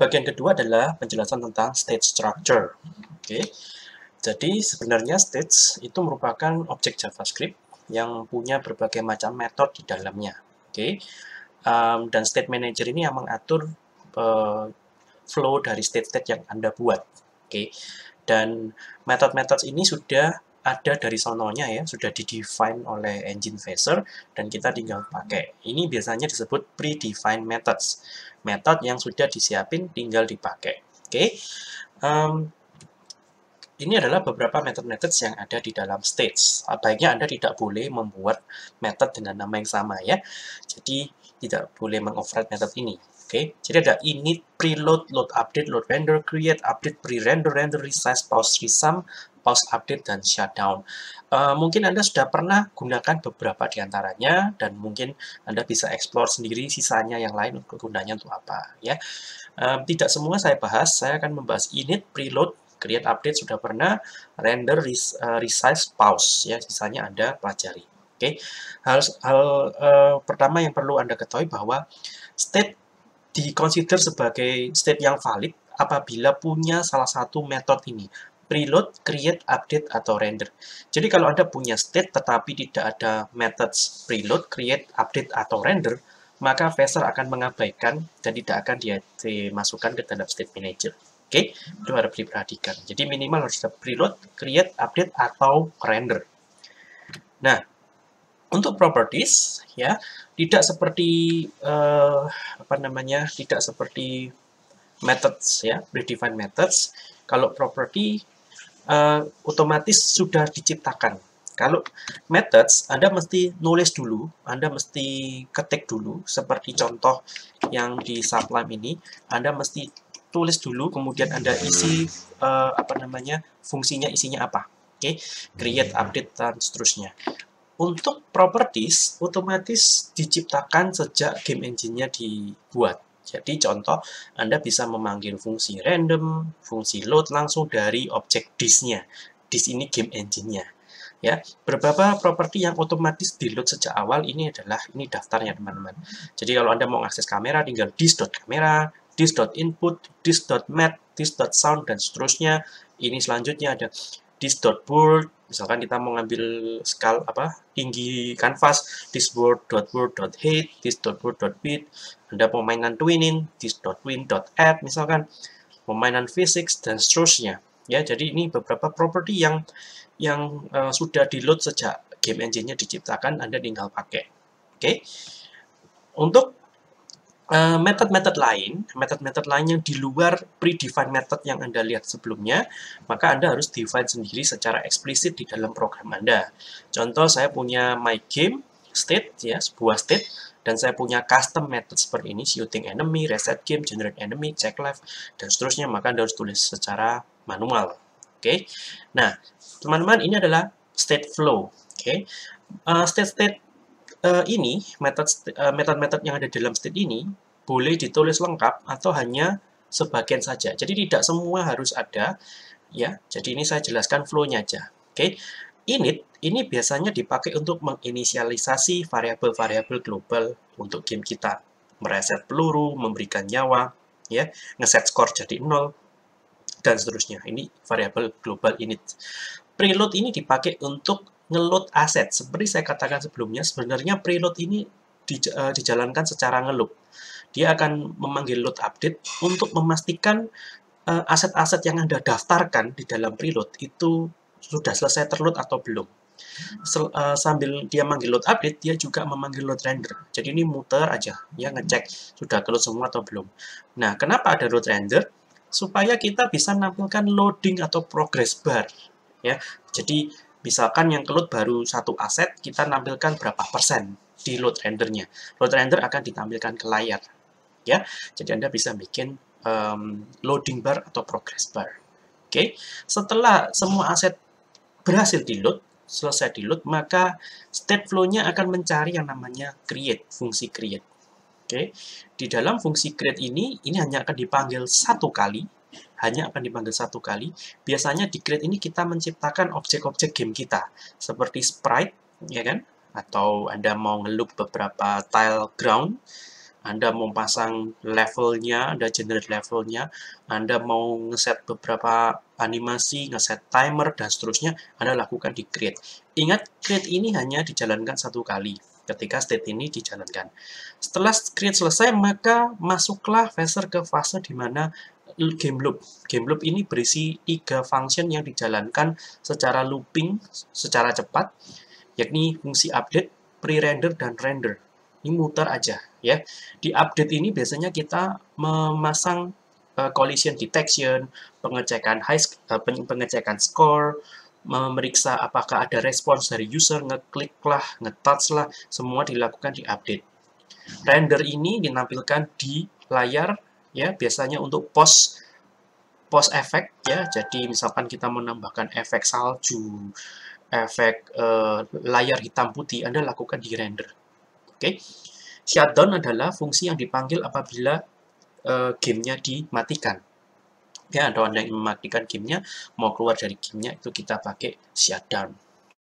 Bagian kedua adalah penjelasan tentang state structure. Oke. Jadi sebenarnya state itu merupakan objek JavaScript yang punya berbagai macam metode di dalamnya. Oke. Um, dan state manager ini yang mengatur uh, flow dari state-state yang Anda buat. Oke. Dan metode-metode ini sudah ada dari sononya ya, sudah didefine oleh engine facer dan kita tinggal pakai. Ini biasanya disebut predefined methods, method yang sudah disiapin tinggal dipakai. Oke, okay? um, ini adalah beberapa method-methods yang ada di dalam stage. Baiknya Anda tidak boleh membuat method dengan nama yang sama ya, jadi tidak boleh mengoverride method ini. Oke, okay? jadi ada init, preload, load update, load render, create, update, pre-render, render, resize, pause, resum, pause update, dan shutdown. Uh, mungkin Anda sudah pernah gunakan beberapa di antaranya, dan mungkin Anda bisa explore sendiri sisanya yang lain untuk gunanya untuk apa. ya. Um, tidak semua saya bahas, saya akan membahas init, preload, create update sudah pernah, render, res, uh, resize, pause. ya. Sisanya Anda pelajari. Oke, okay. hal, hal uh, pertama yang perlu Anda ketahui bahwa state di consider sebagai state yang valid apabila punya salah satu metode ini preload, create, update, atau render. Jadi kalau Anda punya state tetapi tidak ada methods preload, create, update, atau render, maka Vessel akan mengabaikan dan tidak akan dimasukkan ke dalam state manager. Oke, okay? itu harus diperhatikan. Jadi minimal harus ada preload, create, update, atau render. Nah, untuk properties ya tidak seperti uh, apa namanya tidak seperti methods ya predefined methods kalau property uh, otomatis sudah diciptakan. Kalau methods, Anda mesti nulis dulu, Anda mesti ketik dulu, seperti contoh yang di Sublime ini, Anda mesti tulis dulu, kemudian Anda isi, uh, apa namanya, fungsinya isinya apa. Oke, okay? create, update, dan seterusnya. Untuk properties, otomatis diciptakan sejak game engine-nya dibuat. Jadi contoh Anda bisa memanggil fungsi random, fungsi load langsung dari objek disknya. nya Dis ini game engine-nya. Ya, beberapa properti yang otomatis di-load sejak awal ini adalah ini daftarnya teman-teman. Jadi kalau Anda mau akses kamera tinggal disk.kamera, disk.input, disk.mat, sound dan seterusnya. Ini selanjutnya ada dis.board, misalkan kita mengambil skal apa tinggi kanvas this word dot word dot height this dot word dot width ada pemainan twinin this dot win dot add misalkan pemainan physics dan seterusnya ya jadi ini beberapa properti yang yang uh, sudah di load sejak game engine-nya diciptakan Anda tinggal pakai oke okay? untuk Eh, method-method uh, lain, method-method lain yang di luar predefined method yang Anda lihat sebelumnya, maka Anda harus define sendiri secara eksplisit di dalam program Anda. Contoh, saya punya my game state, ya, sebuah state, dan saya punya custom method seperti ini, shooting enemy, reset game, generate enemy, check life, dan seterusnya, maka Anda harus tulis secara manual. Oke, okay? nah, teman-teman, ini adalah state flow. Oke, okay? uh, eh, state-state uh, ini metode eh, metode uh, yang ada dalam state ini boleh ditulis lengkap atau hanya sebagian saja. Jadi tidak semua harus ada ya. Jadi ini saya jelaskan flow-nya aja. Okay. Init ini biasanya dipakai untuk menginisialisasi variabel-variabel global untuk game kita. Mereset peluru, memberikan nyawa, ya, ngeset skor jadi nol dan seterusnya. Ini variabel global init. Preload ini dipakai untuk ngeload aset. Seperti saya katakan sebelumnya, sebenarnya preload ini di, uh, dijalankan secara ngelut. Dia akan memanggil load update untuk memastikan eh, aset-aset uh, yang Anda daftarkan di dalam preload itu sudah selesai terload atau belum. Sel, uh, sambil dia manggil load update, dia juga memanggil load render. Jadi ini muter aja, ya ngecek sudah keload semua atau belum. Nah, kenapa ada load render? Supaya kita bisa menampilkan loading atau progress bar. Ya, jadi Misalkan yang ke load baru satu aset, kita tampilkan berapa persen di load rendernya. Load render akan ditampilkan ke layar. ya. Jadi Anda bisa bikin um, loading bar atau progress bar. Oke, setelah semua aset berhasil di load, selesai di load, maka state flow-nya akan mencari yang namanya create, fungsi create. Oke, di dalam fungsi create ini, ini hanya akan dipanggil satu kali, hanya akan dipanggil satu kali. Biasanya di create ini kita menciptakan objek-objek game kita, seperti sprite, ya kan? Atau Anda mau ngeluk beberapa tile ground, Anda mau pasang levelnya, Anda generate levelnya, Anda mau ngeset beberapa animasi, ngeset timer, dan seterusnya, Anda lakukan di create. Ingat, create ini hanya dijalankan satu kali ketika state ini dijalankan. Setelah create selesai, maka masuklah fase ke fase di mana game loop. Game loop ini berisi tiga function yang dijalankan secara looping, secara cepat, yakni fungsi update, pre-render, dan render. Ini muter aja ya. Di update ini biasanya kita memasang uh, collision detection, pengecekan high, uh, pengecekan score, memeriksa apakah ada respons dari user, ngeklik lah, ngetouch lah, semua dilakukan di update. Render ini dinampilkan di layar ya biasanya untuk post post efek ya jadi misalkan kita menambahkan efek salju efek uh, layar hitam putih Anda lakukan di render oke okay? shutdown adalah fungsi yang dipanggil apabila uh, gamenya dimatikan ya atau Anda yang mematikan gamenya mau keluar dari gamenya itu kita pakai shutdown